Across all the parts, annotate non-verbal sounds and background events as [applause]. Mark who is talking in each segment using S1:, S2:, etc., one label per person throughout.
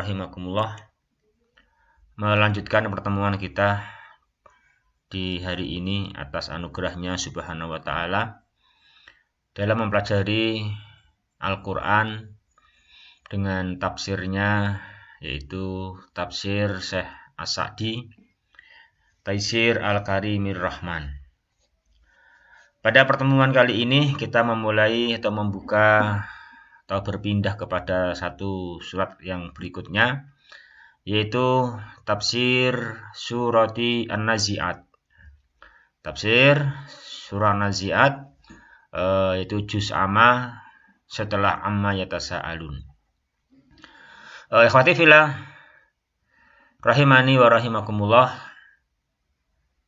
S1: rahimakumullah. Melanjutkan pertemuan kita di hari ini atas anugerahnya Subhanahu wa taala dalam mempelajari Al-Qur'an dengan tafsirnya yaitu tafsir Syekh As-Sa'di Taisir Al-Karimir Rahman. Pada pertemuan kali ini kita memulai atau membuka atau berpindah kepada satu surat yang berikutnya yaitu tafsir surati An-Nazi'at. Tafsir surah Nazi'at e, eh, yaitu juz amma setelah amma yatasa'alun. Eh, ikhwati fillah rahimani wa rahimakumullah.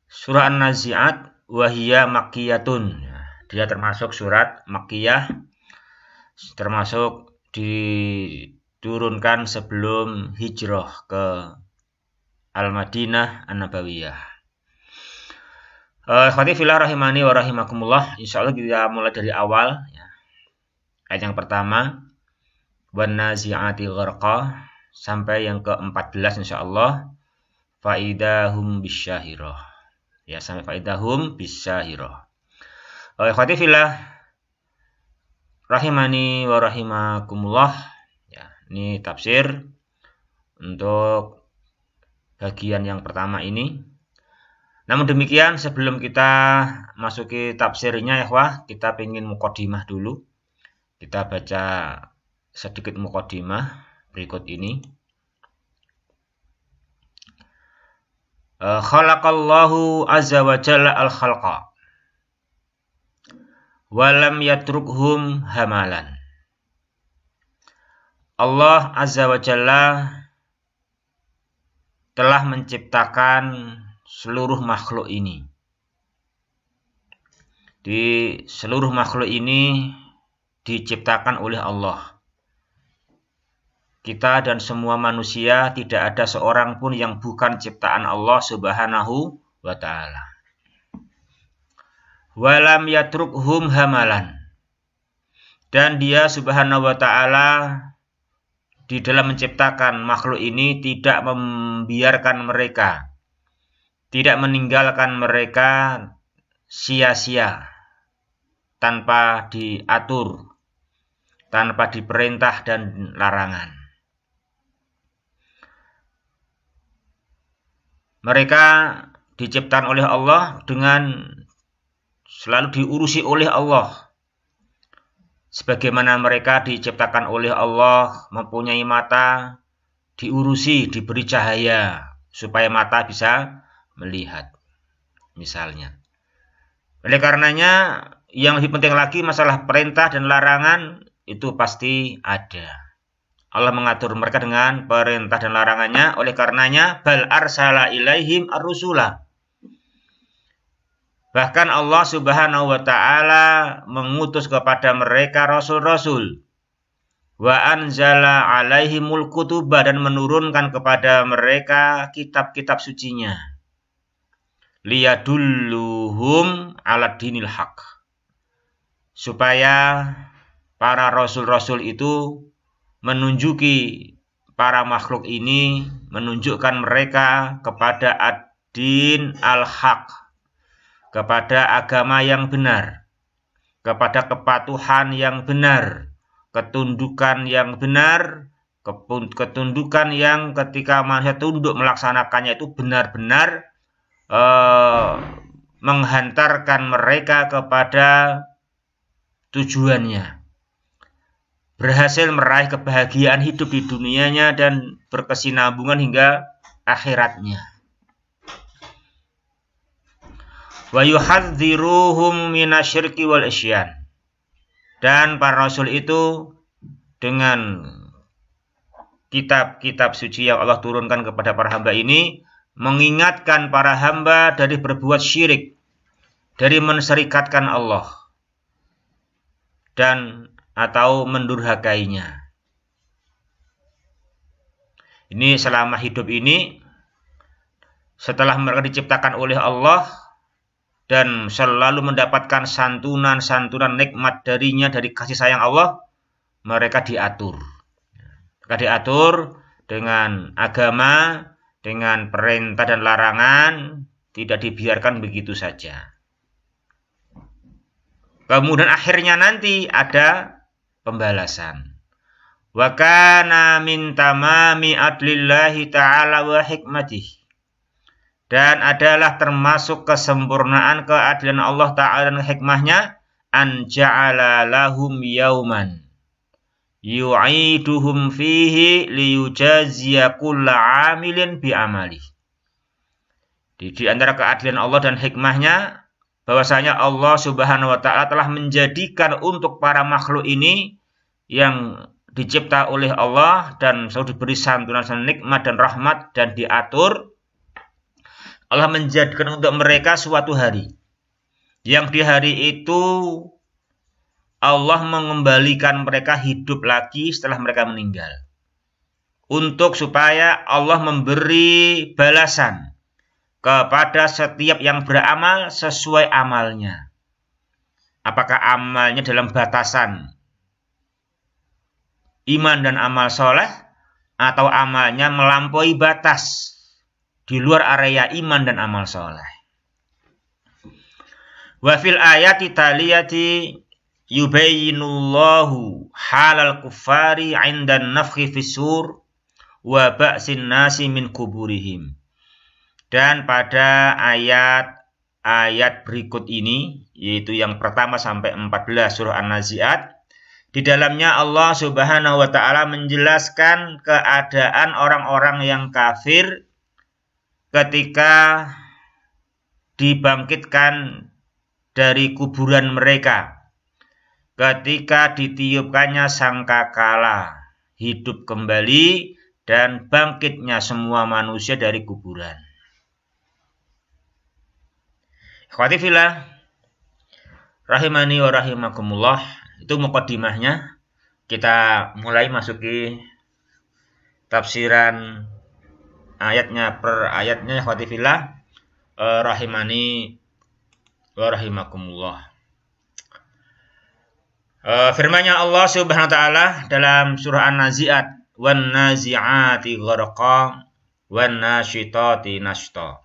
S1: Surah An-Nazi'at wahia makiyatun. Dia termasuk surat makiyah termasuk diturunkan sebelum hijrah ke Al-Madinah An-Nabawiyah. Eh, Khatifillah rahimani wa rahimakumullah. Insya Allah kita mulai dari awal. Ya. Ayat yang pertama. Wanazi'ati gharqa. Sampai yang ke-14 insya Allah. Faidahum bisyahirah. Ya, sampai faidahum bisyahirah. Eh, Khatifillah rahimani wa rahimakumullah. Ya, ini tafsir untuk bagian yang pertama ini. Namun demikian sebelum kita masuki tafsirnya ya wah, kita ingin mukodimah dulu. Kita baca sedikit mukodimah berikut ini. Eh, khalaqallahu azza wa jalla al-khalqa walam yatrukhum hamalan. Allah Azza wa Jalla telah menciptakan seluruh makhluk ini. Di seluruh makhluk ini diciptakan oleh Allah. Kita dan semua manusia tidak ada seorang pun yang bukan ciptaan Allah Subhanahu wa taala walam hum hamalan dan dia subhanahu wa ta'ala di dalam menciptakan makhluk ini tidak membiarkan mereka tidak meninggalkan mereka sia-sia tanpa diatur tanpa diperintah dan larangan mereka diciptakan oleh Allah dengan selalu diurusi oleh Allah. Sebagaimana mereka diciptakan oleh Allah, mempunyai mata, diurusi, diberi cahaya, supaya mata bisa melihat. Misalnya. Oleh karenanya, yang lebih penting lagi masalah perintah dan larangan itu pasti ada. Allah mengatur mereka dengan perintah dan larangannya oleh karenanya bal arsala ilaihim ar Bahkan Allah Subhanahu wa taala mengutus kepada mereka rasul-rasul. Wa anzala alaihimul kutuba dan menurunkan kepada mereka kitab-kitab sucinya. Liyadulluhum ala dinil haq. Supaya para rasul-rasul itu menunjuki para makhluk ini menunjukkan mereka kepada ad-din al-haq kepada agama yang benar, kepada kepatuhan yang benar, ketundukan yang benar, ketundukan yang ketika manusia tunduk melaksanakannya itu benar-benar eh, menghantarkan mereka kepada tujuannya. Berhasil meraih kebahagiaan hidup di dunianya dan berkesinambungan hingga akhiratnya. wa yuhadziruhum minasyirki wal isyan. Dan para rasul itu dengan kitab-kitab suci yang Allah turunkan kepada para hamba ini mengingatkan para hamba dari berbuat syirik, dari menserikatkan Allah dan atau mendurhakainya. Ini selama hidup ini setelah mereka diciptakan oleh Allah dan selalu mendapatkan santunan-santunan nikmat darinya dari kasih sayang Allah, mereka diatur. Mereka diatur dengan agama, dengan perintah dan larangan, tidak dibiarkan begitu saja. Kemudian akhirnya nanti ada pembalasan. Wa kana min tamami adlillahi ta'ala wa hikmatihi dan adalah termasuk kesempurnaan keadilan Allah Ta'ala dan hikmahnya an ja'ala lahum yauman yu'iduhum fihi liyujaziya kulla amilin bi amali di, antara keadilan Allah dan hikmahnya bahwasanya Allah Subhanahu wa taala telah menjadikan untuk para makhluk ini yang dicipta oleh Allah dan selalu diberi santunan nikmat dan rahmat dan diatur Allah menjadikan untuk mereka suatu hari yang di hari itu Allah mengembalikan mereka hidup lagi setelah mereka meninggal untuk supaya Allah memberi balasan kepada setiap yang beramal sesuai amalnya apakah amalnya dalam batasan iman dan amal soleh atau amalnya melampaui batas di luar area iman dan amal soleh. Wafil ayat taliyati yubayyinullahu halal kufari indan nafhi fisur wa ba'sin nasi min kuburihim. Dan pada ayat-ayat berikut ini, yaitu yang pertama sampai 14 surah An-Nazi'at, di dalamnya Allah Subhanahu wa taala menjelaskan keadaan orang-orang yang kafir ketika dibangkitkan dari kuburan mereka ketika ditiupkannya sangkakala hidup kembali dan bangkitnya semua manusia dari kuburan. Khawatifilah rahimani wa rahimakumullah itu mukadimahnya kita mulai masuki tafsiran ayatnya per ayatnya ya khotifillah eh, rahimani wa rahimakumullah. Eh, firmanya Allah Subhanahu wa taala dalam surah An-Nazi'at wan nazi'ati gharqa wan nashitati nashta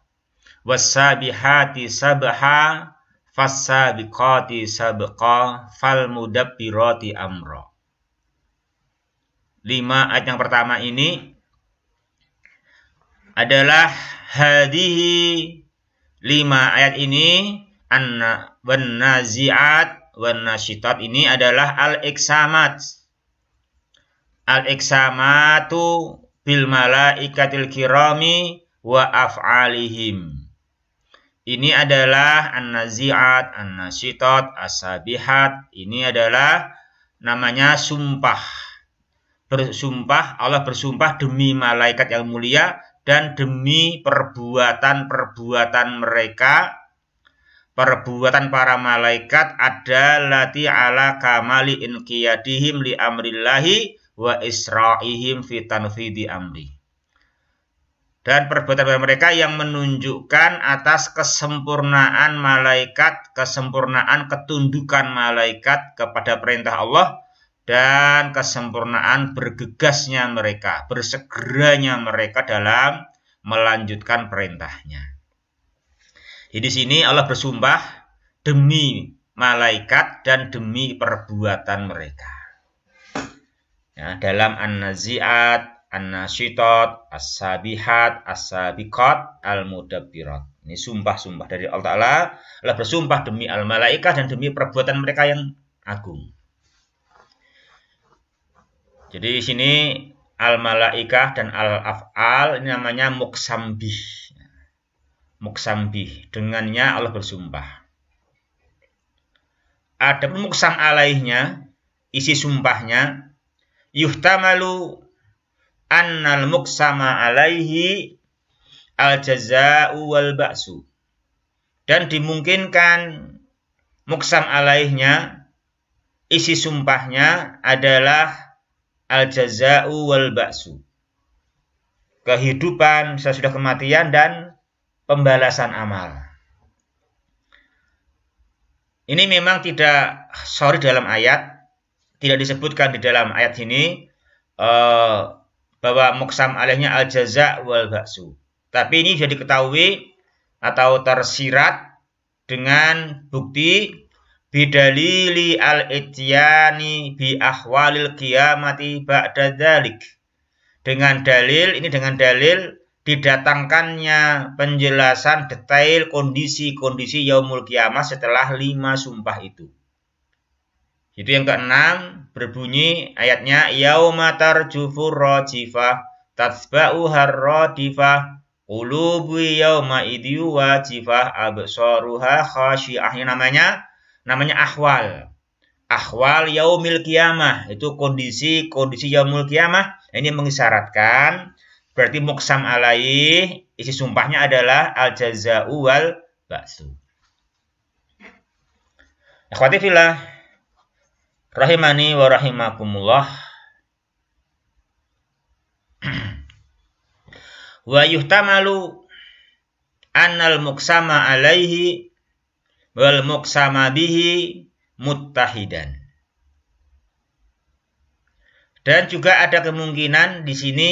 S1: wasabihati sabha fasabiqati sabqa fal mudabbirati amra. Lima ayat yang pertama ini adalah hadihi lima ayat ini an naziat wan nasyitat ini adalah al iksamat al iksamatu bil malaikatil kirami wa af'alihim ini adalah an-nazi'at, an-nasyitat, as-sabihat. Ini adalah namanya sumpah. Bersumpah, Allah bersumpah demi malaikat yang mulia dan demi perbuatan-perbuatan mereka perbuatan para malaikat lati ala kamali inqiyadihim li amrillahi wa isra'ihim tanfidhi amri dan perbuatan mereka yang menunjukkan atas kesempurnaan malaikat, kesempurnaan ketundukan malaikat kepada perintah Allah dan kesempurnaan bergegasnya mereka, bersegeranya mereka dalam melanjutkan perintahnya. Di sini Allah bersumpah demi malaikat dan demi perbuatan mereka. Ya, dalam An-Nazi'at, an nasyitot As-Sabihat, As-Sabiqat, Al-Mudabbirat. Ini sumpah-sumpah dari Allah Ta'ala. Allah bersumpah demi al-malaikat dan demi perbuatan mereka yang agung. Jadi di sini al malaikah dan al afal ini namanya muksambih. Muksambih dengannya Allah bersumpah. Ada pun muksam alaihnya isi sumpahnya yuhtamalu annal muksama alaihi al jazaa'u wal ba'su. Dan dimungkinkan muksam alaihnya isi sumpahnya adalah al-jaza'u wal ba'su. Kehidupan sesudah kematian dan pembalasan amal. Ini memang tidak sorry dalam ayat, tidak disebutkan di dalam ayat ini eh, bahwa muksam alehnya al-jaza wal ba'su. Tapi ini sudah diketahui atau tersirat dengan bukti bidalili al-ityani bi ahwalil kiamati ba'da dzalik. Dengan dalil ini dengan dalil didatangkannya penjelasan detail kondisi-kondisi yaumul kiamat setelah lima sumpah itu. Itu yang keenam berbunyi ayatnya yauma tarjufur rojifa tasba'u radifah qulubu yauma idhi soruha absaruha khasyiah namanya namanya ahwal. Ahwal yaumil kiamah itu kondisi kondisi yaumil kiamah ini mengisyaratkan berarti muksam alai isi sumpahnya adalah al jazau wal ba'su. Akhwati rahimani wa rahimakumullah. [clears throat] Wa yuhtamalu annal muksama alaihi wal muksama bihi muttahidan. Dan juga ada kemungkinan di sini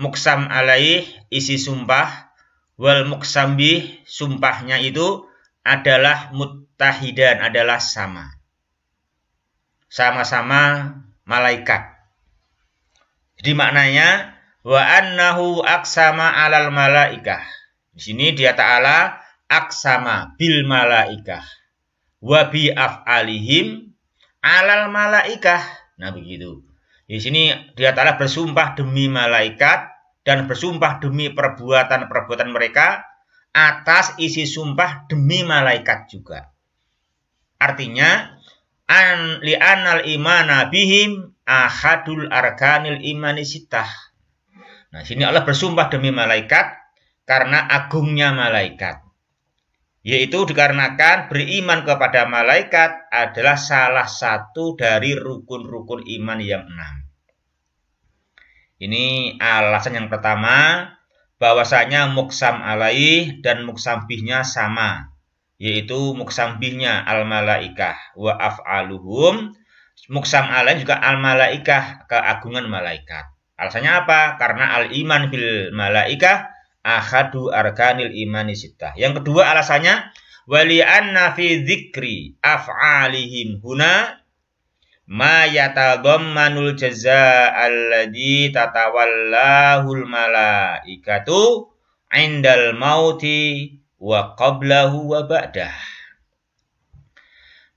S1: muksam alaih isi sumpah wal muksam sumpahnya itu adalah mutahidan adalah sama. Sama-sama malaikat. Jadi maknanya wa annahu aksama alal malaikah. Di sini dia Ta'ala aksama bil malaikah wabi af af'alihim alal malaikah. Nah, begitu. Di sini dia telah bersumpah demi malaikat dan bersumpah demi perbuatan-perbuatan mereka atas isi sumpah demi malaikat juga. Artinya an li'anal imana bihim ahadul arkanil imani sitah. Nah, sini Allah bersumpah demi malaikat karena agungnya malaikat yaitu dikarenakan beriman kepada malaikat adalah salah satu dari rukun-rukun iman yang enam. Ini alasan yang pertama, bahwasanya muksam alaih dan muksam bihnya sama, yaitu muksam bihnya al malaikah wa af'aluhum, muksam alaih juga al malaikah keagungan malaikat. Alasannya apa? Karena al iman bil malaikah ahadu arkanil imani sita. Yang kedua alasannya wali anna fi dzikri af'alihim huna ma yatadammanul jazaa alladhi tatawallahul malaikatu indal mauti wa qablahu wa ba'dah.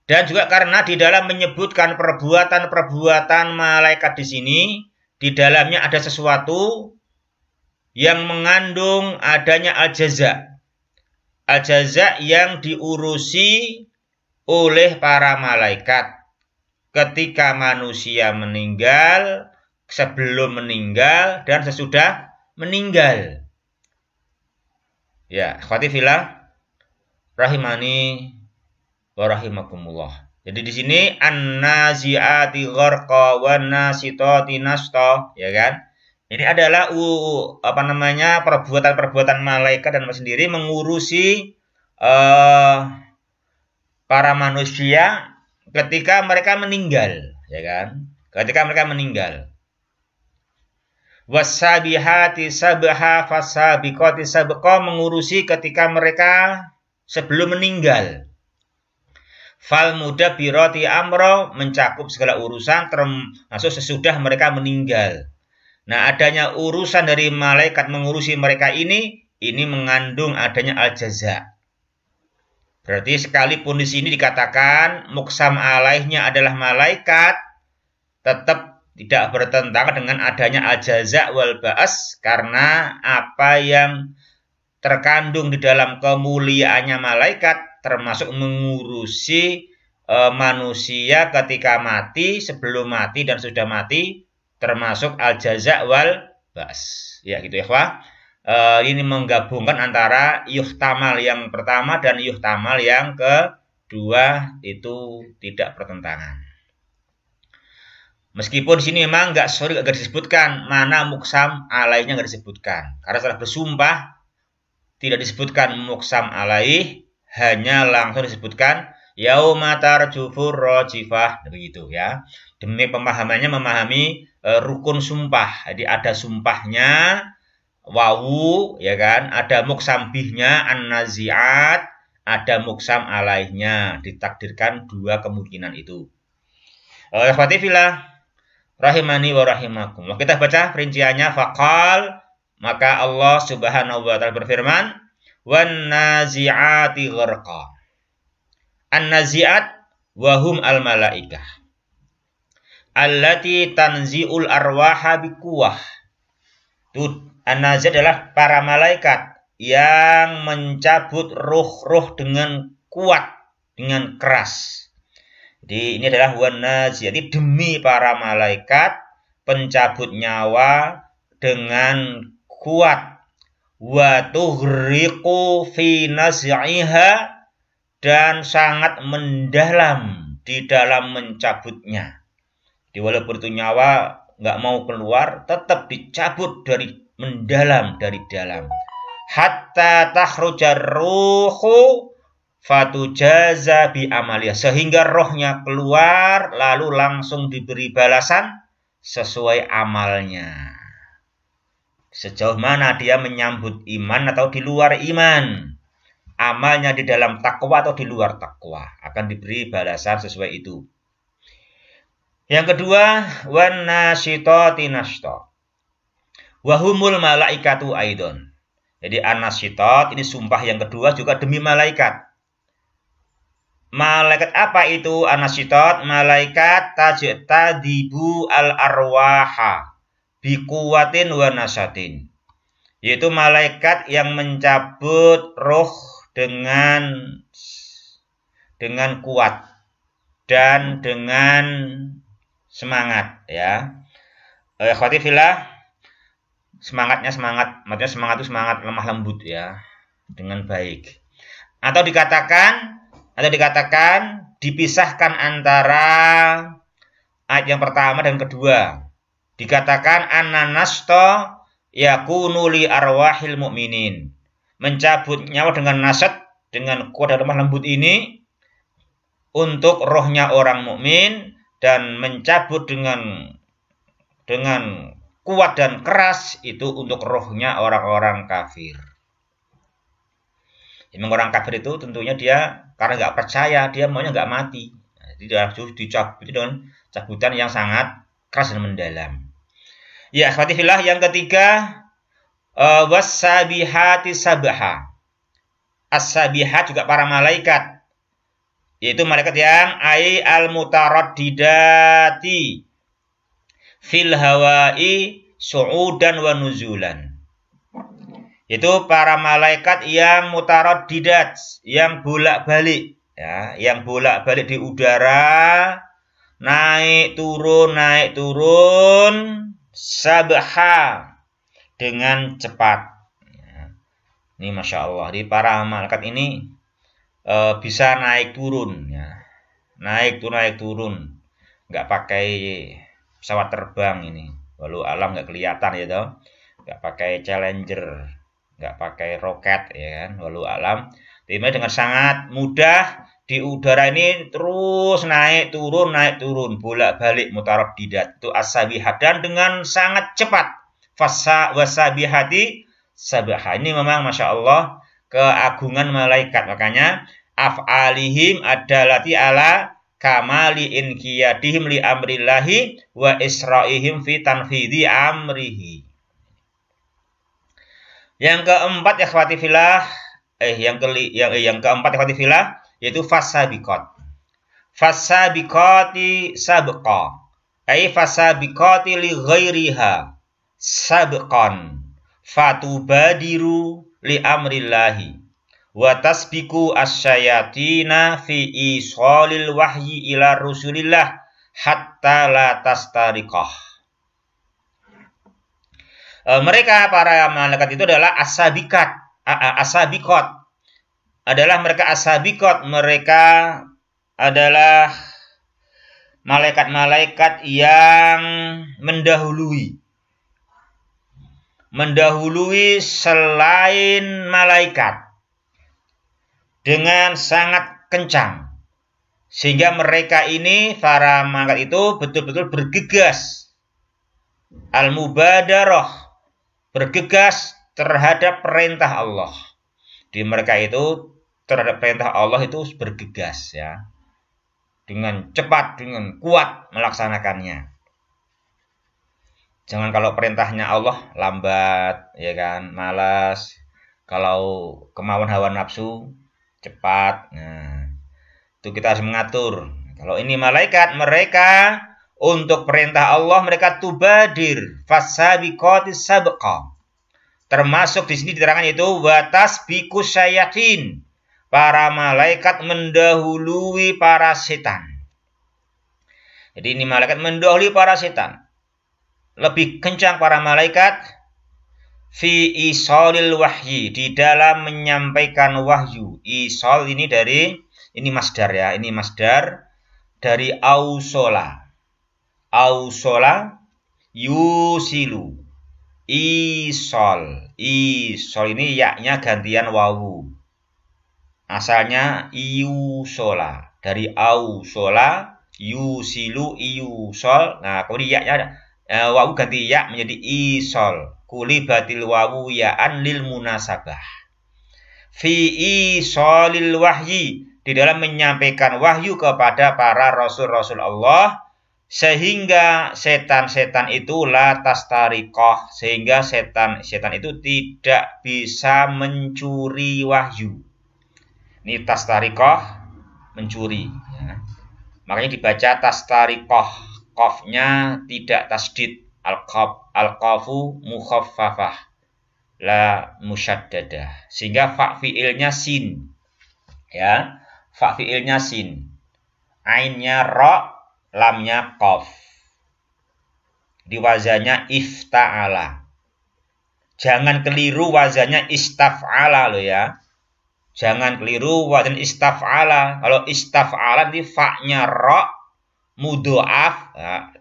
S1: Dan juga karena di dalam menyebutkan perbuatan-perbuatan malaikat di sini, di dalamnya ada sesuatu yang mengandung adanya al-jaza. yang diurusi oleh para malaikat. Ketika manusia meninggal, sebelum meninggal, dan sesudah meninggal. Ya, khatifillah rahimani wa Jadi di sini an-naziati gharqa wan nasitati nasta, ya kan? Ini adalah uh, apa namanya perbuatan-perbuatan malaikat dan sendiri mengurusi uh, para manusia ketika mereka meninggal, ya kan? Ketika mereka meninggal. Wasabihati sabha fasabiqati sabqa mengurusi ketika mereka sebelum meninggal. Fal muda biroti amro mencakup segala urusan termasuk sesudah mereka meninggal. Nah, adanya urusan dari malaikat mengurusi mereka ini, ini mengandung adanya al-jaza. Berarti sekalipun di sini dikatakan muksam alaihnya adalah malaikat, tetap tidak bertentangan dengan adanya al-jaza wal ba'as karena apa yang terkandung di dalam kemuliaannya malaikat termasuk mengurusi e, manusia ketika mati, sebelum mati dan sudah mati termasuk al jazak wal bas ya gitu ya wah e, eh, ini menggabungkan antara yuhtamal yang pertama dan yuhtamal yang kedua itu tidak pertentangan Meskipun sini memang nggak sorry nggak disebutkan mana muksam alainya nggak disebutkan karena setelah bersumpah tidak disebutkan muksam alaih hanya langsung disebutkan yaumatar jufur rojifah begitu ya demi pemahamannya memahami E, rukun sumpah. Jadi ada sumpahnya, wawu, ya kan? Ada muksambihnya, an-nazi'at, ada muksam alaihnya. Ditakdirkan dua kemungkinan itu. E, ikhwati filah rahimani wa rahimakum. Kita baca perinciannya faqal maka Allah Subhanahu wa taala berfirman wan naziati gharqa. An naziat wahum al malaikah allati tanziul arwaha bikuwah. Tuh, anazir adalah para malaikat yang mencabut ruh-ruh dengan kuat, dengan keras. Jadi ini adalah wanazir. Jadi demi para malaikat pencabut nyawa dengan kuat wa tughriqu fi nazi'iha dan sangat mendalam di dalam mencabutnya di walaupun itu nyawa nggak mau keluar tetap dicabut dari mendalam dari dalam hatta tahrujar ruhu jaza bi amalia sehingga rohnya keluar lalu langsung diberi balasan sesuai amalnya sejauh mana dia menyambut iman atau di luar iman amalnya di dalam takwa atau di luar takwa akan diberi balasan sesuai itu yang kedua, wan Wahumul malaikatu aidon. Jadi anasitot ini sumpah yang kedua juga demi malaikat. Malaikat apa itu anasitot? Malaikat tajtadibu dibu al arwaha bikuwatin wa nasatin. Yaitu malaikat yang mencabut roh dengan dengan kuat dan dengan semangat ya. Eh, khawati semangatnya semangat, maksudnya semangat itu semangat lemah lembut ya dengan baik. Atau dikatakan atau dikatakan dipisahkan antara ayat yang pertama dan kedua. Dikatakan ananasto ya kunuli arwahil mu'minin. Mencabut nyawa dengan nasat dengan kuat dan lemah lembut ini untuk rohnya orang mukmin dan mencabut dengan dengan kuat dan keras itu untuk rohnya orang-orang kafir. Memang orang kafir itu tentunya dia karena nggak percaya dia maunya nggak mati. Nah, jadi harus dicabut dengan cabutan yang sangat keras dan mendalam. Ya, akhwatifillah yang ketiga eh, wasabihati sabaha. As-sabihat juga para malaikat yaitu malaikat yang ai al mutaraddidati fil hawai su'udan wa nuzulan yaitu para malaikat yang mutaraddidat yang bolak-balik ya yang bolak-balik di udara naik turun naik turun sabha dengan cepat ya. ini masya Allah di para malaikat ini e, bisa naik turun ya naik tuh naik turun nggak pakai pesawat terbang ini walau alam nggak kelihatan ya toh nggak pakai challenger nggak pakai roket ya kan walau alam timnya dengan sangat mudah di udara ini terus naik turun naik turun bolak balik mutarab didat itu asabihat dan dengan sangat cepat fasa wasabihati sabah ini memang masya Allah keagungan malaikat. Makanya af'alihim ti ala kamali inqiyadihim li amrillahi wa isra'ihim fi tanfidhi amrihi. Yang keempat ya filah eh yang ke yang eh, yang keempat ya filah yaitu fasabiqat. Fasabiqati sabqa. Ai fasabiqati li ghairiha sabqan fatubadiru li amrillahi wa tasbiku asyayatina fi isholil wahyi ila rusulillah hatta la tastariqah. E, mereka para malaikat itu adalah asabikat, asabikot. Adalah mereka asabikot, mereka adalah malaikat-malaikat yang mendahului mendahului selain malaikat dengan sangat kencang sehingga mereka ini para malaikat itu betul-betul bergegas al mubadaroh bergegas terhadap perintah Allah di mereka itu terhadap perintah Allah itu bergegas ya dengan cepat dengan kuat melaksanakannya Jangan kalau perintahnya Allah lambat, ya kan, malas. Kalau kemauan hawa nafsu cepat. Nah, itu kita harus mengatur. Kalau ini malaikat, mereka untuk perintah Allah mereka tubadir fasabiqatis sabqa. Termasuk di sini diterangkan itu batas bikus sayatin. Para malaikat mendahului para setan. Jadi ini malaikat mendahului para setan lebih kencang para malaikat fi isolil wahyi di dalam menyampaikan wahyu isol ini dari ini masdar ya ini masdar dari ausola ausola yusilu isol isol ini yaknya gantian wawu asalnya iusola dari ausola yusilu iusol nah kemudian yaknya ada uh, eh, wawu ganti ya menjadi isol kuli batil wawu ya'an lil munasabah fi isolil wahyi di dalam menyampaikan wahyu kepada para rasul-rasul Allah sehingga setan-setan itu latas tarikoh sehingga setan-setan itu tidak bisa mencuri wahyu ini tas tarikoh mencuri ya. makanya dibaca tas tarikoh Kofnya tidak tasdid. Al-qaf al-qafu mukhaffafah la musyaddadah. Sehingga fa'fi'ilnya sin. Ya. fa'fi'ilnya sin. Ainnya ro, lamnya kof Di wazannya ifta'ala. Jangan keliru wazannya istaf'ala lo ya. Jangan keliru wazan istaf'ala. Kalau istaf'ala di fa'nya ro, mudoaf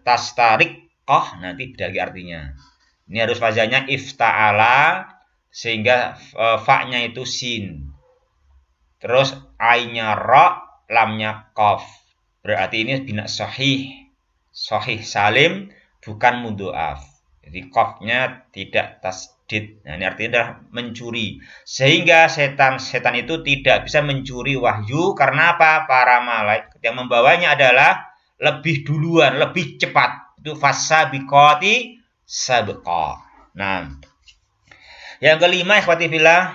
S1: tas tarik koh nanti beda lagi artinya ini harus wajahnya iftaala sehingga e, itu sin terus ainya ro lamnya kof berarti ini bina sahih sahih salim bukan mudoaf jadi kofnya tidak tasdid nah, ini artinya adalah mencuri sehingga setan-setan itu tidak bisa mencuri wahyu karena apa para malaikat yang membawanya adalah lebih duluan, lebih cepat. Itu bikoti sabqa. Nah, yang kelima ikhwati fillah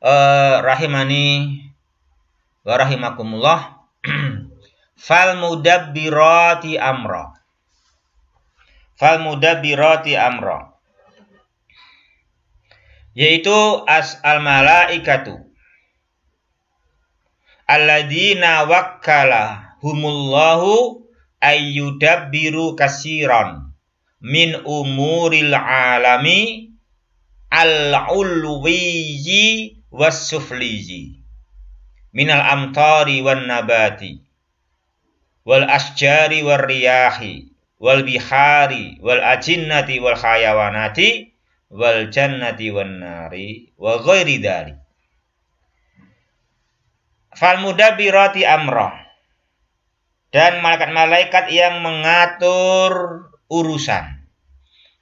S1: eh, rahimani wa rahimakumullah [clears throat] fal mudabbirati amra. Fal mudabbirati amra yaitu as al malaikatu alladzina wakkalah humullahu ayyudabbiru kasiran min umuril alami al-ulwiyyi was-sufliyyi al amtari wan nabati wal asjari war riyahi wal bihari wal ajinnati wal khayawanati, wal jannati wan nari wa ghairi dari fal mudabbirati amrah dan malaikat-malaikat yang mengatur urusan.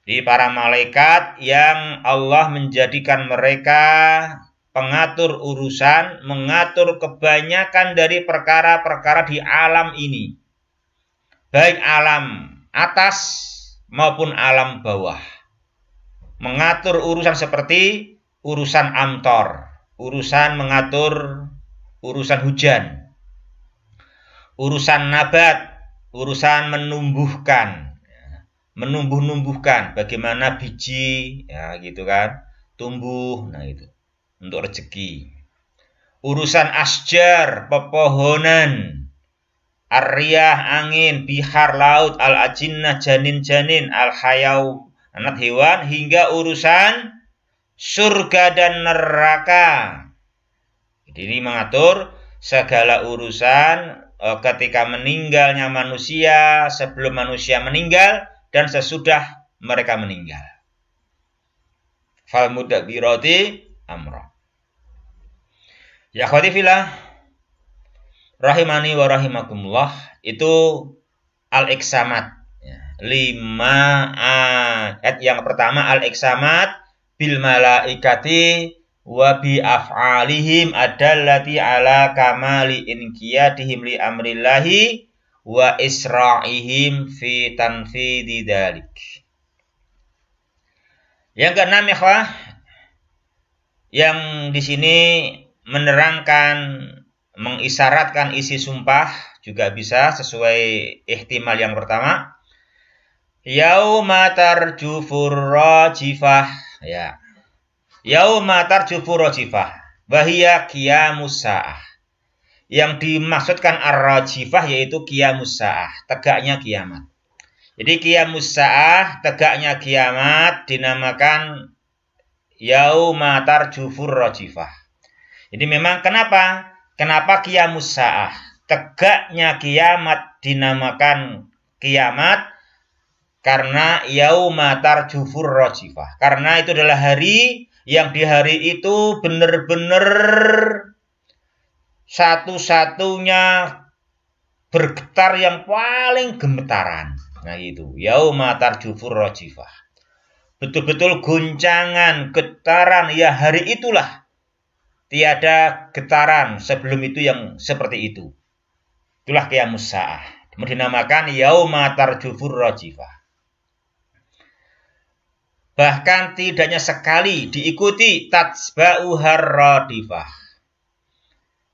S1: Di para malaikat yang Allah menjadikan mereka pengatur urusan, mengatur kebanyakan dari perkara-perkara di alam ini. Baik alam atas maupun alam bawah. Mengatur urusan seperti urusan amtor, urusan mengatur urusan hujan, urusan nabat, urusan menumbuhkan, menumbuh-numbuhkan, bagaimana biji, ya gitu kan, tumbuh, nah itu untuk rezeki. Urusan asjar, pepohonan, Aryah, angin, bihar, laut, al-ajinnah, janin-janin, al hayau anak hewan, hingga urusan surga dan neraka. Jadi ini mengatur segala urusan Eh, ketika meninggalnya manusia, sebelum manusia meninggal, dan sesudah mereka meninggal. Fal mudabirati Ya akhwati rahimani wa rahimakumullah, itu al-iksamat. Ya, lima ayat yang pertama al-iksamat bil malaikati wa bi af'alihim adallati ala kamali inqiyadihim li amrillahi wa isra'ihim fi tanfidhi dhalik. Yang keenam ikhwah yang di sini menerangkan mengisyaratkan isi sumpah juga bisa sesuai ihtimal yang pertama. Yauma tarjufur rajifah ya Yauma tarjufu rojifah wahiya qiyamus saah. Yang dimaksudkan ar rojifah yaitu qiyamus saah, tegaknya kiamat. Jadi qiyamus saah, tegaknya kiamat dinamakan yauma tarjufur rojifah Jadi memang kenapa? Kenapa qiyamus saah? Tegaknya kiamat dinamakan kiamat karena yauma tarjufur rojifah Karena itu adalah hari yang di hari itu benar-benar satu-satunya bergetar yang paling gemetaran. Nah itu, yauma tarjufur rojifah. Betul-betul guncangan, getaran, ya hari itulah. Tiada getaran sebelum itu yang seperti itu. Itulah kiamus sa'ah. Dinamakan yauma tarjufur rojifah bahkan tidaknya sekali diikuti tatsba'u radifah.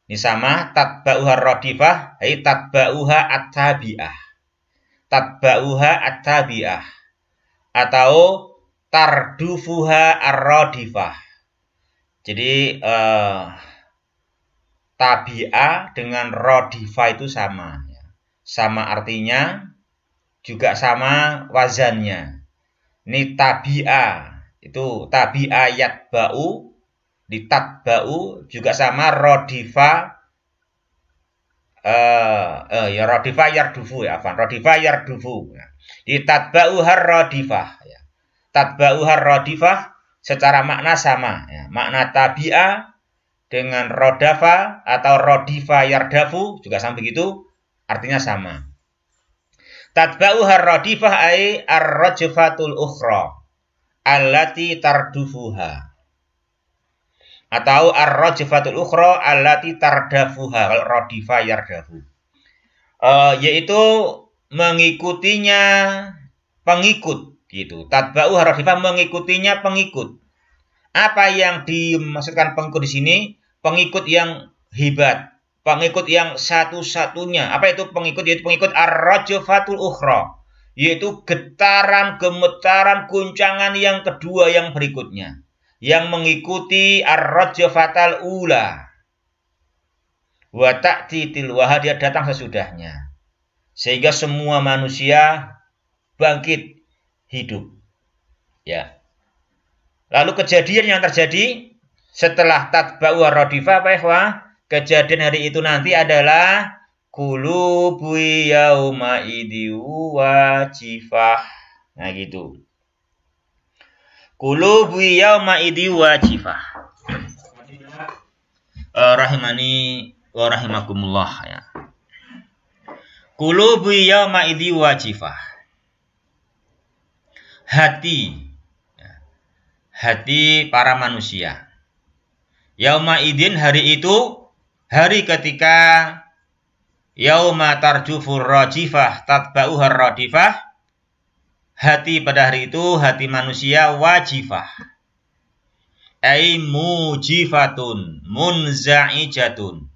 S1: Ini sama tatba'u radifah, hai tatba'uha at-tabi'ah. Tatba'uha at-tabi'ah atau tardufuha ar-radifah. Jadi eh, tabi'ah dengan radifah itu sama. Sama artinya, juga sama wazannya. Ini tabi'a. Itu tabi'a tab bau juga sama rodifa. Eh, uh, ya rodifa yardufu ya. Afan. Rodifa yardufu. tab nah, ditatba'u har rodifah. Ya. Tatba'u har rodifa secara makna sama. Ya. Makna tabi'a dengan rodafa atau rodifa yardafu juga sama begitu artinya sama. Tatba'u harradifah ay arrajfatul ukhra allati tardufuha. Atau arrajfatul ukhra allati tardafuha. Kalau radifa yardafu. Uh, yaitu mengikutinya pengikut gitu. Tatba'u harradifah mengikutinya pengikut. Apa yang dimaksudkan pengikut di sini? Pengikut yang hebat, pengikut yang satu-satunya. Apa itu pengikut? Yaitu pengikut ar rajafatul Ukhra, yaitu getaran, gemetaran, guncangan yang kedua yang berikutnya yang mengikuti ar rajafatul Ula. Wa ta'ti tilwaha dia datang sesudahnya. Sehingga semua manusia bangkit hidup. Ya. Lalu kejadian yang terjadi setelah tatba'u radifah apa ya, kejadian hari itu nanti adalah kulubui yauma wajifah. Nah gitu. Kulubui yauma wajifah. Uh, rahimani wa rahimakumullah ya. Kulubui yauma wajifah. Hati ya. hati para manusia. Yauma idin hari itu hari ketika yauma tarjufur rajifah tatba'uhar radifah hati pada hari itu hati manusia wajifah ai mujifatun munza'ijatun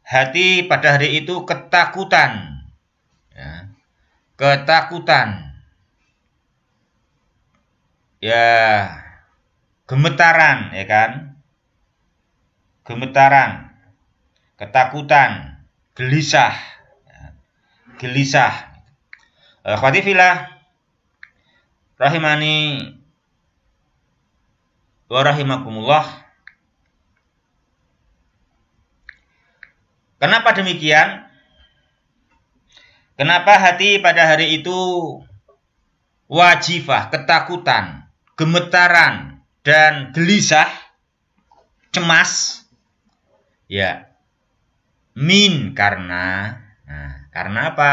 S1: hati pada hari itu ketakutan ya. ketakutan ya gemetaran ya kan gemetaran ketakutan, gelisah, gelisah. Khawatifillah, rahimani warahimakumullah. Kenapa demikian? Kenapa hati pada hari itu wajifah, ketakutan, gemetaran, dan gelisah, cemas? Ya, min karena nah karena apa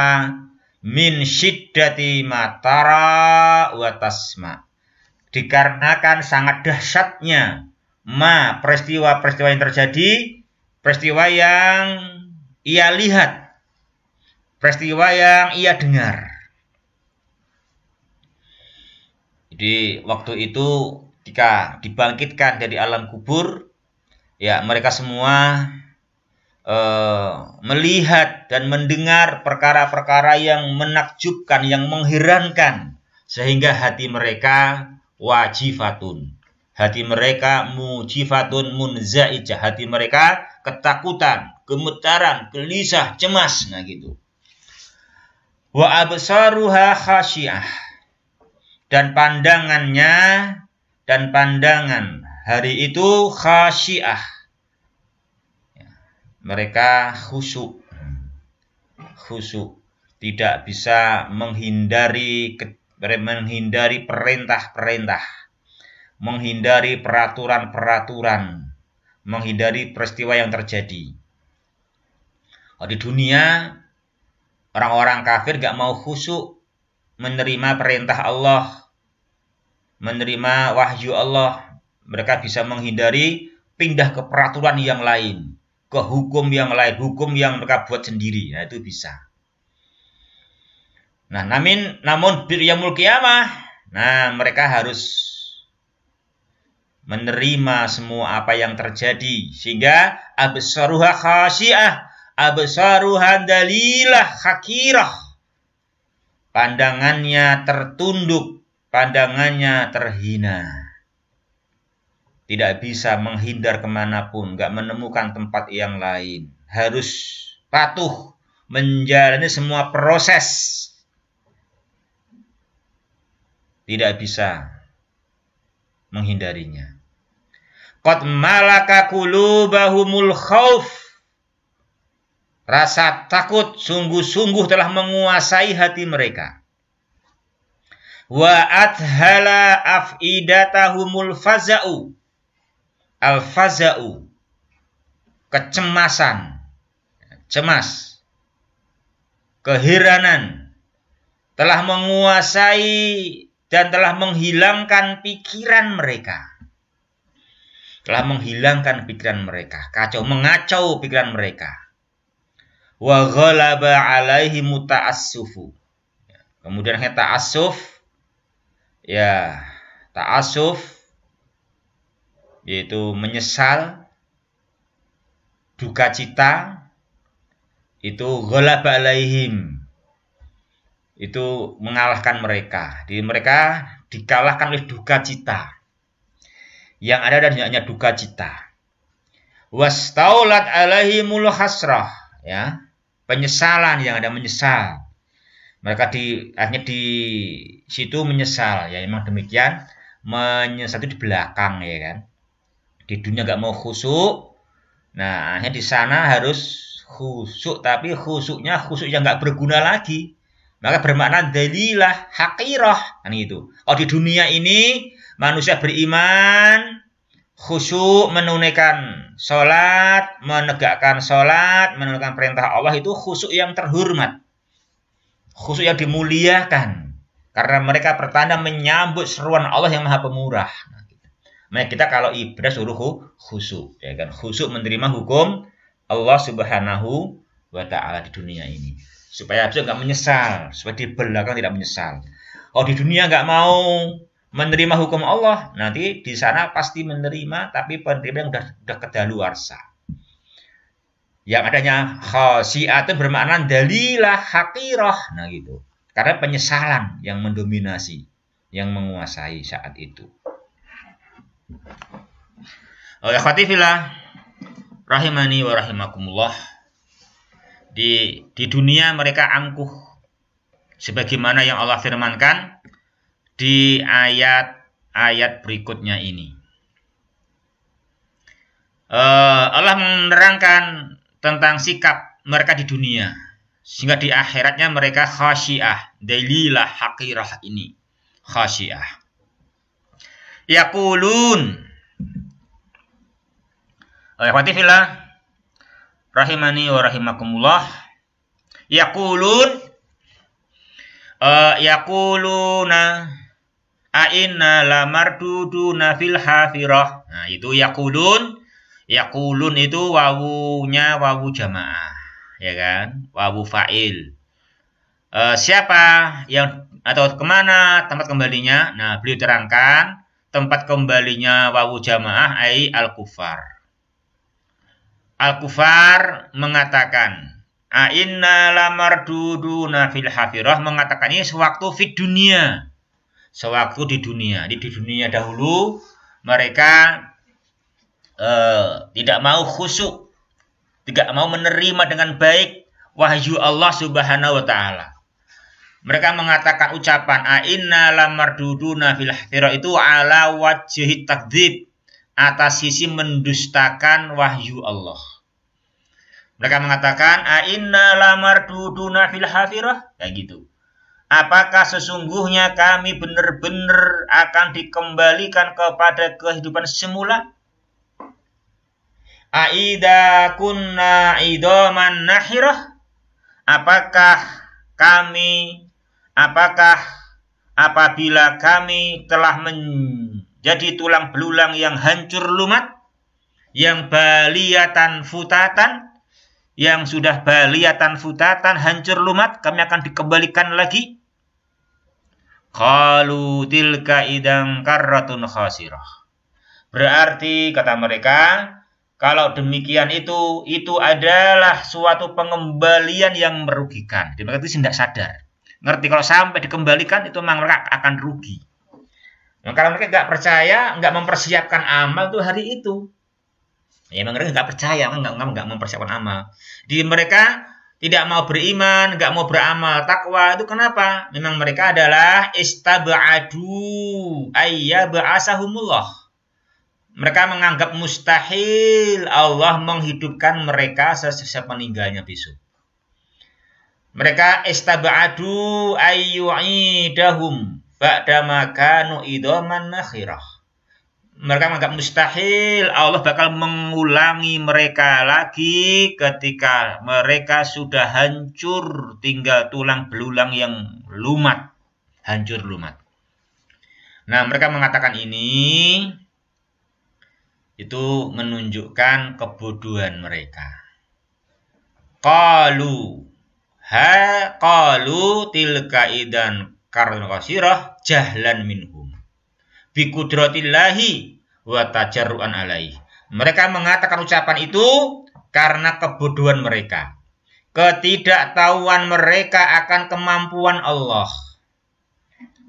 S1: min syiddati matara wa tasma dikarenakan sangat dahsyatnya ma peristiwa-peristiwa yang terjadi peristiwa yang ia lihat peristiwa yang ia dengar jadi waktu itu ketika dibangkitkan dari alam kubur ya mereka semua Eh, melihat dan mendengar perkara-perkara yang menakjubkan, yang mengherankan, sehingga hati mereka wajifatun. Hati mereka mujifatun munzaijah. Hati mereka ketakutan, gemetaran, gelisah, cemas. Nah gitu. Wa absaruha khasyiah. Dan pandangannya dan pandangan hari itu khasyiah mereka khusyuk khusyuk tidak bisa menghindari menghindari perintah-perintah menghindari peraturan-peraturan menghindari peristiwa yang terjadi kalau di dunia orang-orang kafir gak mau khusyuk menerima perintah Allah menerima wahyu Allah mereka bisa menghindari pindah ke peraturan yang lain ke hukum yang lain, hukum yang mereka buat sendiri. Nah, itu bisa. Nah, namun namun yang kiamah, nah mereka harus menerima semua apa yang terjadi sehingga absaruha khasyiah, absaruha dalilah hakirah. Pandangannya tertunduk, pandangannya terhina tidak bisa menghindar kemanapun, nggak menemukan tempat yang lain. Harus patuh menjalani semua proses. Tidak bisa menghindarinya. Qad malaka kulubahumul khauf. Rasa takut sungguh-sungguh telah menguasai hati mereka. Wa adhala afidatahumul faza'u al-faza'u kecemasan cemas keheranan telah menguasai dan telah menghilangkan pikiran mereka telah menghilangkan pikiran mereka kacau mengacau pikiran mereka wa ghalaba alaihi muta'assufu kemudian ta'assuf ya ta'assuf yaitu menyesal, duka cita, itu ghalaba alaihim. Itu mengalahkan mereka. Di mereka dikalahkan oleh duka cita. Yang ada dan hanya duka cita. Wastaulat alaihimul hasrah, ya. Penyesalan yang ada menyesal. Mereka di akhirnya di situ menyesal ya memang demikian menyesal itu di belakang ya kan di dunia nggak mau khusuk nah akhirnya di sana harus khusuk tapi khusuknya khusuk yang nggak berguna lagi maka bermakna dalilah hakiroh kan itu kalau oh, di dunia ini manusia beriman khusyuk menunaikan sholat menegakkan sholat menunaikan perintah Allah itu khusyuk yang terhormat khusyuk yang dimuliakan karena mereka pertanda menyambut seruan Allah yang maha pemurah Nah, kita kalau ibadah suruh khusyuk, ya kan? Khusyuk menerima hukum Allah Subhanahu wa taala di dunia ini. Supaya besok nggak menyesal, supaya di belakang tidak menyesal. Oh di dunia nggak mau menerima hukum Allah, nanti di sana pasti menerima tapi yang sudah sudah kedaluarsa. Yang adanya khasiatun bermakna dalilah hakirah, nah gitu. Karena penyesalan yang mendominasi, yang menguasai saat itu. Ya oh, khatifillah rahimani wa rahimakumullah. Di di dunia mereka angkuh sebagaimana yang Allah firmankan di ayat-ayat berikutnya ini. Uh, Allah menerangkan tentang sikap mereka di dunia sehingga di akhiratnya mereka khasyiah, dalilah hakirah ini khasyiah. Yakulun. Ikhwati fillah rahimani wa rahimakumullah. Yakulun uh, eh, yakuluna ainna lamarduduna fil hafirah. Nah, itu yakulun. Yakulun itu wawunya wawu jamaah, ya kan? Wawu fa'il. Uh, siapa yang atau kemana tempat kembalinya? Nah, beliau terangkan tempat kembalinya wawu jamaah ai al-kufar. Al-kufar mengatakan Ainna lamarduduna fil hafirah mengatakan ini sewaktu di dunia. Sewaktu di dunia. Di, di dunia dahulu mereka eh, tidak mau khusuk, tidak mau menerima dengan baik wahyu Allah Subhanahu wa taala. Mereka mengatakan ucapan aina lamarduduna fil itu ala wajhi takdzib atas sisi mendustakan wahyu Allah. Mereka mengatakan aina lamarduduna fil hafirah kayak gitu. Apakah sesungguhnya kami benar-benar akan dikembalikan kepada kehidupan semula? Aida kunna idoman nahirah. Apakah kami Apakah apabila kami telah menjadi tulang belulang yang hancur lumat, yang baliatan futatan, yang sudah baliatan futatan, hancur lumat, kami akan dikembalikan lagi. Kalu tilka idang karratun khasirah. Berarti kata mereka, kalau demikian itu, itu adalah suatu pengembalian yang merugikan. Mereka itu tidak sadar. Ngerti kalau sampai dikembalikan itu memang mereka akan rugi. Nah, kalau mereka nggak percaya, nggak mempersiapkan amal tuh hari itu. Ya memang mereka nggak percaya, kan? nggak nggak mempersiapkan amal. Di mereka tidak mau beriman, nggak mau beramal takwa itu kenapa? Memang mereka adalah istabadu ayah ba'asahumullah. Mereka menganggap mustahil Allah menghidupkan mereka sesudah besok. Mereka istab'adu ayyu'idahum ba'dama kanu idaman nakhirah. Mereka menganggap mustahil Allah bakal mengulangi mereka lagi ketika mereka sudah hancur tinggal tulang belulang yang lumat, hancur lumat. Nah, mereka mengatakan ini itu menunjukkan kebodohan mereka. Kalu ha qalu tilka idan karun kasirah jahlan minhum bi kudratillahi wa tajarruan alaih mereka mengatakan ucapan itu karena kebodohan mereka ketidaktahuan mereka akan kemampuan Allah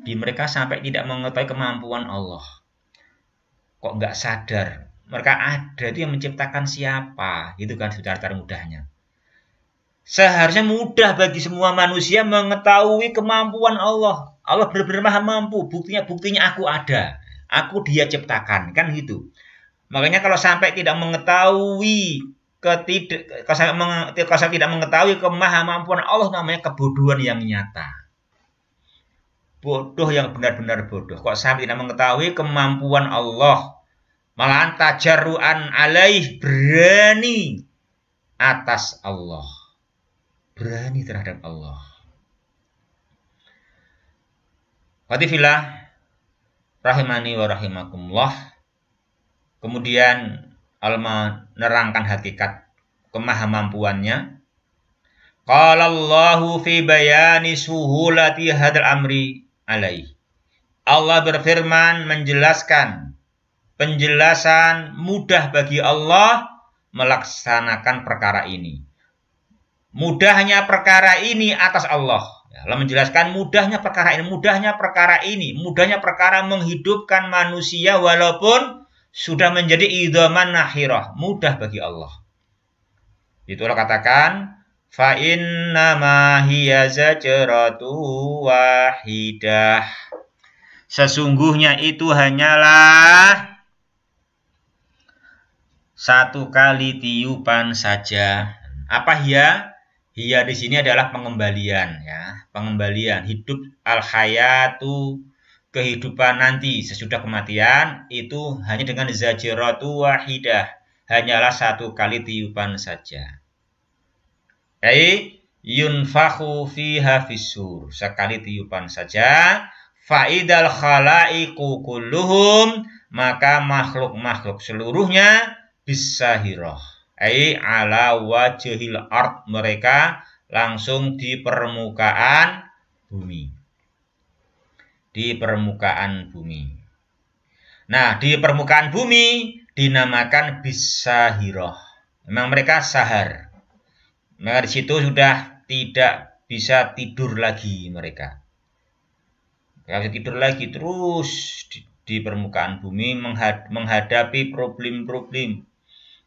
S1: di mereka sampai tidak mengetahui kemampuan Allah kok nggak sadar mereka ada itu yang menciptakan siapa gitu kan secara mudahnya Seharusnya mudah bagi semua manusia mengetahui kemampuan Allah. Allah benar-benar maha mampu. Buktinya buktinya aku ada. Aku dia ciptakan. Kan gitu. Makanya kalau sampai tidak mengetahui ketidak kalau tidak mengetahui kemahamampuan Allah namanya kebodohan yang nyata. Bodoh yang benar-benar bodoh. Kok sampai tidak mengetahui kemampuan Allah. Malahan tajaruan alaih berani atas Allah berani terhadap Allah. Fatifillah rahimani wa rahimakumullah. Kemudian Alma nerangkan hakikat kemahamampuannya. Qala Allahu fi bayani suhulati hadal amri alaih. Allah berfirman menjelaskan penjelasan mudah bagi Allah melaksanakan perkara ini mudahnya perkara ini atas Allah. Ya, Allah menjelaskan mudahnya perkara ini, mudahnya perkara ini, mudahnya perkara menghidupkan manusia walaupun sudah menjadi idaman nahirah, mudah bagi Allah. Itulah katakan fa innama hiya zajratu wahidah. Sesungguhnya itu hanyalah satu kali tiupan saja. Apa ya? Hiya di sini adalah pengembalian ya, pengembalian hidup al hayatu kehidupan nanti sesudah kematian itu hanya dengan zajiratu wahidah, hanyalah satu kali tiupan saja. Ai yunfakhu fiha fisur, sekali tiupan saja. Faidal khalaiku kulluhum, maka makhluk-makhluk seluruhnya bisa hiroh ai ala wajhil ard mereka langsung di permukaan bumi di permukaan bumi nah di permukaan bumi dinamakan bisahiroh memang mereka sahar mereka di situ sudah tidak bisa tidur lagi mereka tidak bisa tidur lagi terus di, di permukaan bumi menghadapi problem-problem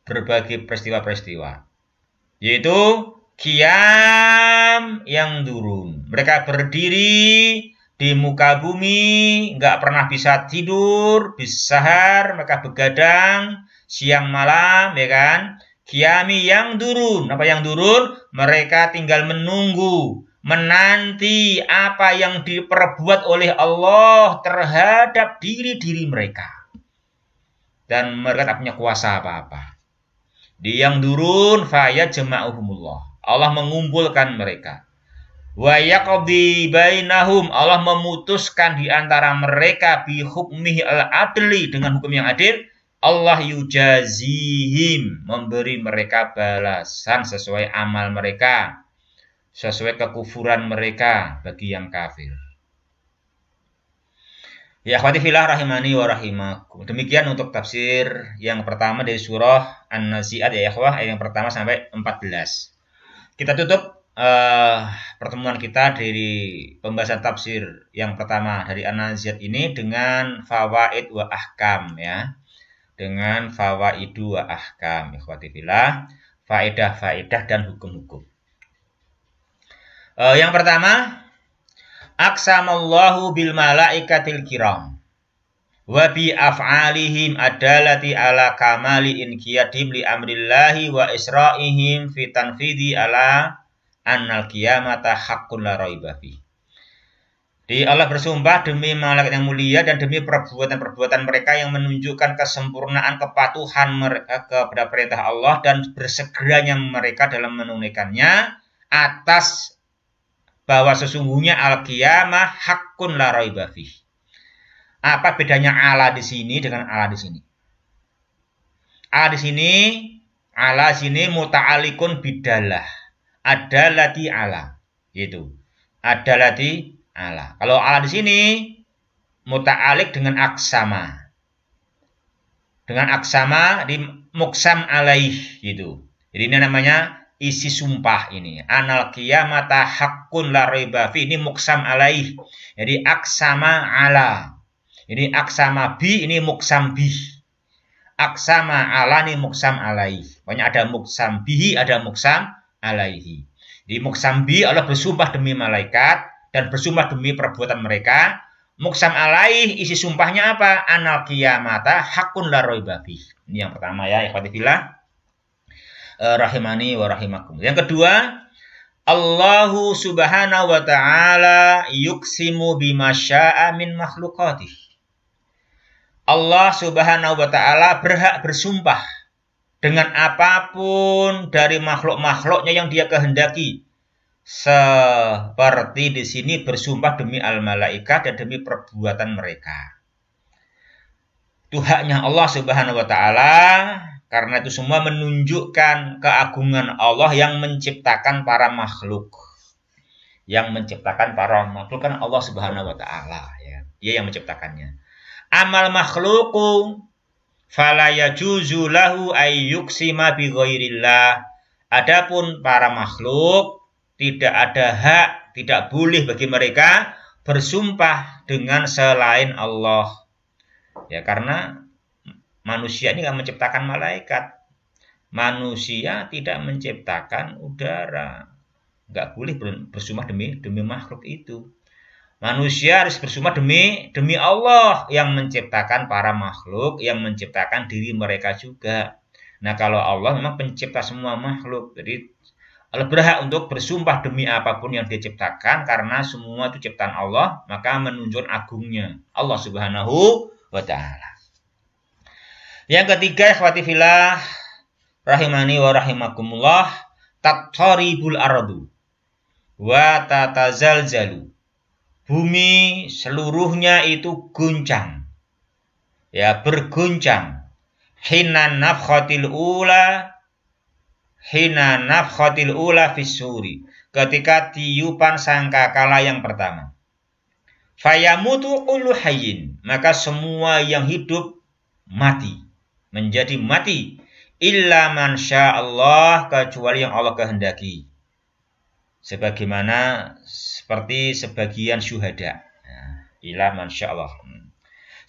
S1: berbagai peristiwa-peristiwa. Yaitu Kiam yang turun. Mereka berdiri di muka bumi, nggak pernah bisa tidur, bisa har, mereka begadang, siang malam, ya kan? Kiami yang turun. Apa yang turun? Mereka tinggal menunggu, menanti apa yang diperbuat oleh Allah terhadap diri-diri mereka. Dan mereka tak punya kuasa apa-apa. Di yang durun faya jema'uhumullah. Allah mengumpulkan mereka. Wa yaqdi bainahum Allah memutuskan di antara mereka bi hukmihi al-adli dengan hukum yang adil. Allah yujazihim memberi mereka balasan sesuai amal mereka, sesuai kekufuran mereka bagi yang kafir. Ya akhwati filah rahimani wa rahimakum. Demikian untuk tafsir yang pertama dari surah An-Nazi'at ya ikhwah ayat yang pertama sampai 14. Kita tutup uh, pertemuan kita dari pembahasan tafsir yang pertama dari An-Nazi'at ini dengan fawaid wa ahkam ya. Dengan fawaidu wa ahkam ikhwati filah, faedah-faedah dan hukum-hukum. Uh, yang pertama aksamallahu bil malaikatil kiram wa bi af'alihim adalati ala kamali inqiyadim li amrillahi wa isra'ihim fi tanfidhi ala annal qiyamata haqqun la raiba fi di Allah bersumpah demi malaikat yang mulia dan demi perbuatan-perbuatan mereka yang menunjukkan kesempurnaan kepatuhan eh, kepada perintah Allah dan bersegeranya mereka dalam menunaikannya atas bahwa sesungguhnya al-qiyamah hakun la raiba Apa bedanya ala di sini dengan ala di sini? Ala di sini ala sini muta'alikun bidalah. Ada lati ala. Gitu. Ada lati ala. Kalau ala di sini muta'alik dengan aksama. Dengan aksama di muksam alaih gitu. Jadi ini namanya isi sumpah ini. Anal kiamata hakun la ini muksam alaih. Jadi aksama ala. Ini aksama bi ini muksam bi. Aksama ala ini muksam alaih. Pokoknya ada muksam bi ada muksam alaihi. Di muksam bi Allah bersumpah demi malaikat dan bersumpah demi perbuatan mereka. Muksam alaih isi sumpahnya apa? Anal kiamata hakun la Ini yang pertama ya, ikhwatifillah. Eh, rahimani wa rahimakum. Yang kedua, Allahu subhanahu wa ta'ala yuksimu bimasya'a min makhlukatih. Allah subhanahu wa ta'ala berhak bersumpah dengan apapun dari makhluk-makhluknya yang dia kehendaki. Seperti di sini bersumpah demi al-malaikat dan demi perbuatan mereka. Tuhannya Allah subhanahu wa ta'ala karena itu semua menunjukkan keagungan Allah yang menciptakan para makhluk. Yang menciptakan para makhluk kan Allah Subhanahu wa taala ya. Dia yang menciptakannya. Amal makhluku fala yajuzu lahu ayyuksima bi ghairillah. Adapun para makhluk tidak ada hak, tidak boleh bagi mereka bersumpah dengan selain Allah. Ya karena Manusia ini nggak menciptakan malaikat. Manusia tidak menciptakan udara. Nggak boleh bersumah demi demi makhluk itu. Manusia harus bersumah demi demi Allah yang menciptakan para makhluk, yang menciptakan diri mereka juga. Nah kalau Allah memang pencipta semua makhluk, jadi Allah berhak untuk bersumpah demi apapun yang diciptakan karena semua itu ciptaan Allah, maka menunjukkan agungnya Allah Subhanahu wa taala. Yang ketiga, filah, rahimani wa rahimakumullah tatoribul ardu wa tatazalzalu. Bumi seluruhnya itu guncang. Ya, berguncang. Hina nafkhatil ula hina nafkhatil ula fisuri ketika tiupan sangkakala yang pertama fayamutu ulu hayyin maka semua yang hidup mati menjadi mati illa man Allah kecuali yang Allah kehendaki sebagaimana seperti sebagian syuhada ya, illa man Allah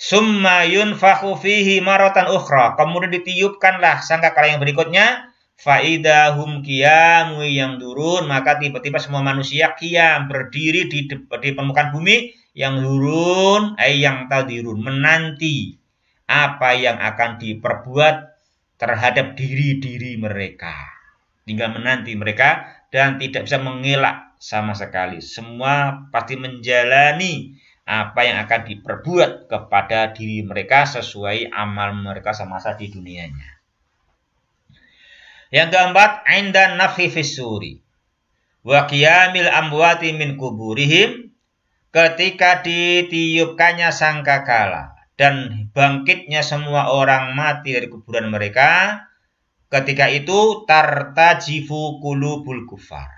S1: summa yunfakhu fihi maratan ukhra kemudian ditiupkanlah sangkakala yang berikutnya faidahum qiyamu yang turun maka tiba-tiba semua manusia qiyam berdiri di, di permukaan bumi yang turun ay yang tadirun menanti apa yang akan diperbuat terhadap diri-diri mereka. Tinggal menanti mereka dan tidak bisa mengelak sama sekali. Semua pasti menjalani apa yang akan diperbuat kepada diri mereka sesuai amal mereka semasa di dunianya. Yang keempat, inda nafifisuri. wa qiyamil amwati min kuburihim ketika ditiupkannya sangkakala dan bangkitnya semua orang mati dari kuburan mereka ketika itu tartajifu kulubul kufar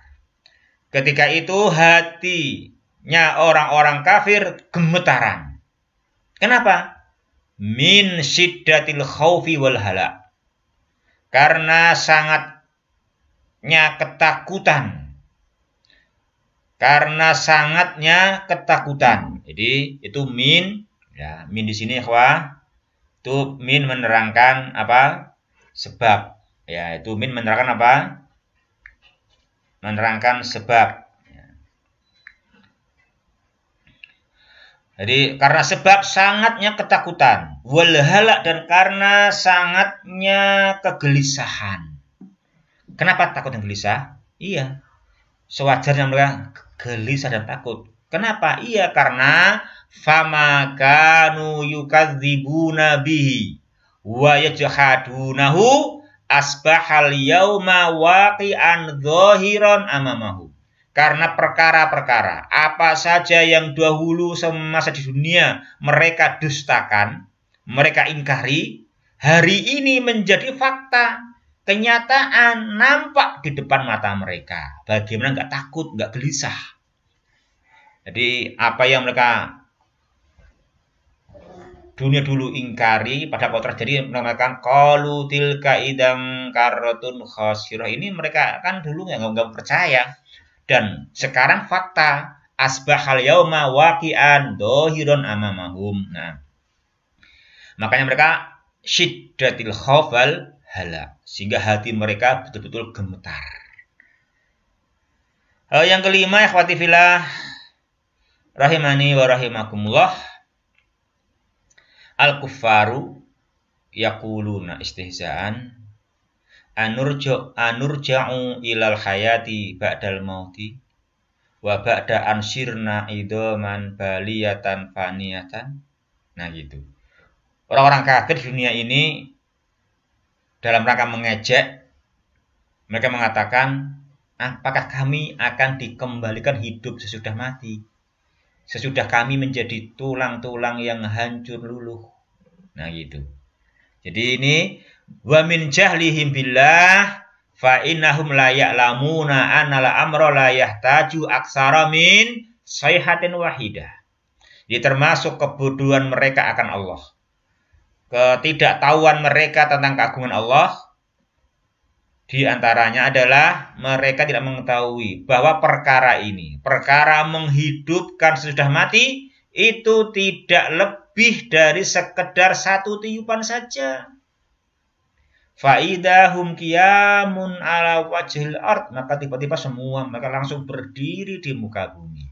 S1: ketika itu hatinya orang-orang kafir gemetaran kenapa min syiddatil khaufi wal hala karena sangatnya ketakutan karena sangatnya ketakutan jadi itu min Ya, min di sini ikhwah itu min menerangkan apa? sebab. Ya, itu min menerangkan apa? menerangkan sebab. Ya. Jadi karena sebab sangatnya ketakutan, walhala dan karena sangatnya kegelisahan. Kenapa takut dan gelisah? Iya, sewajarnya mereka gelisah dan takut. Kenapa? Iya karena fama kanu yukadzibuna bihi wa yajhadunahu asbahal yauma waqi'an dhahiran amamahu karena perkara-perkara apa saja yang dahulu semasa di dunia mereka dustakan, mereka ingkari, hari ini menjadi fakta, kenyataan nampak di depan mata mereka. Bagaimana nggak takut, nggak gelisah. Jadi apa yang mereka dunia dulu ingkari pada kau terjadi menamakan kalu tilka idam karotun khosirah ini mereka kan dulu nggak nggak percaya dan sekarang fakta asbahal yauma wakian dohiron amamahum nah makanya mereka syiddatil khawfal hala sehingga hati mereka betul-betul gemetar eh, yang kelima ikhwati filah rahimani wa rahimakumullah al kufaru yakuluna istihzaan Anurjo anurja'u ilal hayati ba'dal mauti wa ba'da ansirna idoman baliyatan faniyatan nah gitu orang-orang kafir dunia ini dalam rangka mengejek mereka mengatakan ah, apakah kami akan dikembalikan hidup sesudah mati sesudah kami menjadi tulang-tulang yang hancur luluh. Nah gitu. Jadi ini wa min jahlihim billah fa innahum la ya'lamuna anna la amra la yahtaju aksara min sayhatin wahidah. Jadi termasuk kebodohan mereka akan Allah. Ketidaktahuan mereka tentang keagungan Allah di antaranya adalah mereka tidak mengetahui bahwa perkara ini, perkara menghidupkan sesudah mati, itu tidak lebih dari sekedar satu tiupan saja. Fa'idahum kiamun ala wajhil art Maka tiba-tiba semua mereka langsung berdiri di muka bumi.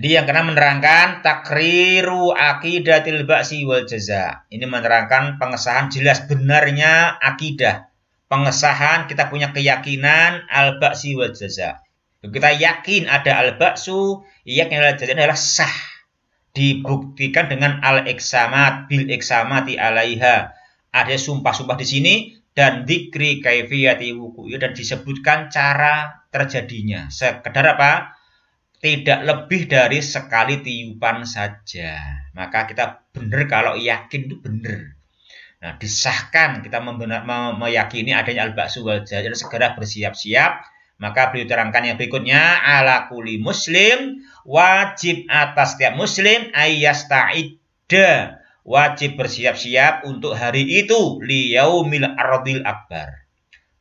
S1: Jadi yang kena menerangkan takriru akidatil ba'si wal jaza. Ini menerangkan pengesahan jelas benarnya akidah pengesahan, kita punya keyakinan al-ba'si wal jaza. Kita yakin ada al-ba'su, yakin al jaza adalah sah. Dibuktikan dengan al-iksamat, bil-iksamati alaiha. Ada sumpah-sumpah di sini dan dikri kaifiyati wuku'ya dan disebutkan cara terjadinya. Sekedar apa? Tidak lebih dari sekali tiupan saja. Maka kita benar kalau yakin itu benar Nah, disahkan kita membenar, me, meyakini adanya al baksu wal jajar segera bersiap-siap. Maka beliau terangkan yang berikutnya ala kuli muslim wajib atas setiap muslim ayyasta'idda wajib bersiap-siap untuk hari itu liyaumil ardil akbar.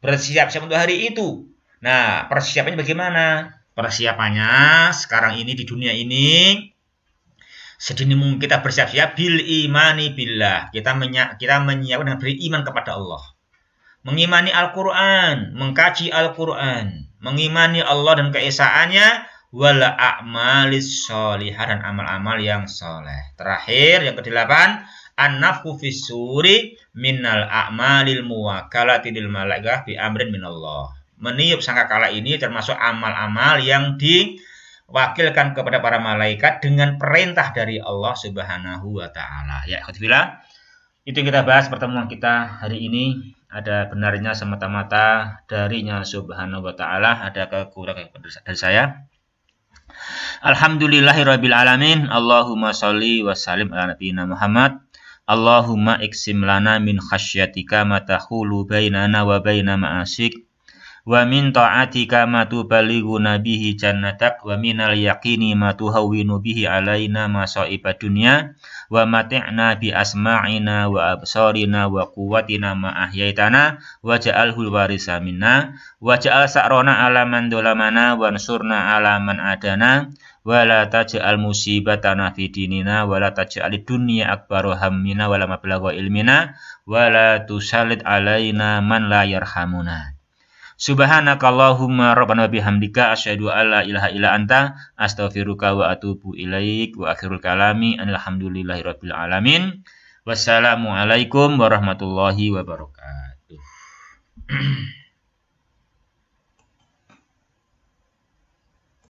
S1: Bersiap-siap untuk hari itu. Nah, persiapannya bagaimana? Persiapannya sekarang ini di dunia ini sedini mungkin kita bersiap-siap bil imani billah. Kita menyak, kita menyiapkan dan beriman kepada Allah. Mengimani Al-Qur'an, mengkaji Al-Qur'an, mengimani Allah dan keesaannya wala a'malis sholihah dan amal-amal yang soleh. Terakhir yang kedelapan an-nafku fisuri minal a'malil muwakkalati lil malaikah bi amrin minallah. Meniup sangkakala ini termasuk amal-amal yang di wakilkan kepada para malaikat dengan perintah dari Allah Subhanahu wa taala. Ya, ikhwatillah. Itu kita bahas pertemuan kita hari ini. Ada benarnya semata-mata darinya Subhanahu wa taala, ada kekurangan dari saya. Alhamdulillahirabbil alamin. Allahumma sholli wa sallim ala nabiyina Muhammad. Allahumma iksim lana min khasyatika matahulu bainana wa baina ma'asik wa min ta'atika ma tubalighuna bihi jannatak wa minal yaqini ma tuhawwinu bihi alaina masaibad dunya wa mati'na bi asma'ina wa absarina wa quwwatina ma ahyaitana wa ja'alhul warisa minna wa ja'al sa'rona ala man dolamana wa ansurna ala man adana wala taj'al musibatana fi dinina wala taj'al dunya akbaru hammina la mablagha ilmina wala tusallit alaina man la yarhamuna Subhanakallahumma rabbana bihamdika asyhadu an la ilaha illa anta astaghfiruka wa atubu ilaik wa akhirul kalami rabbil alamin. wassalamu alaikum warahmatullahi wabarakatuh. [clears throat]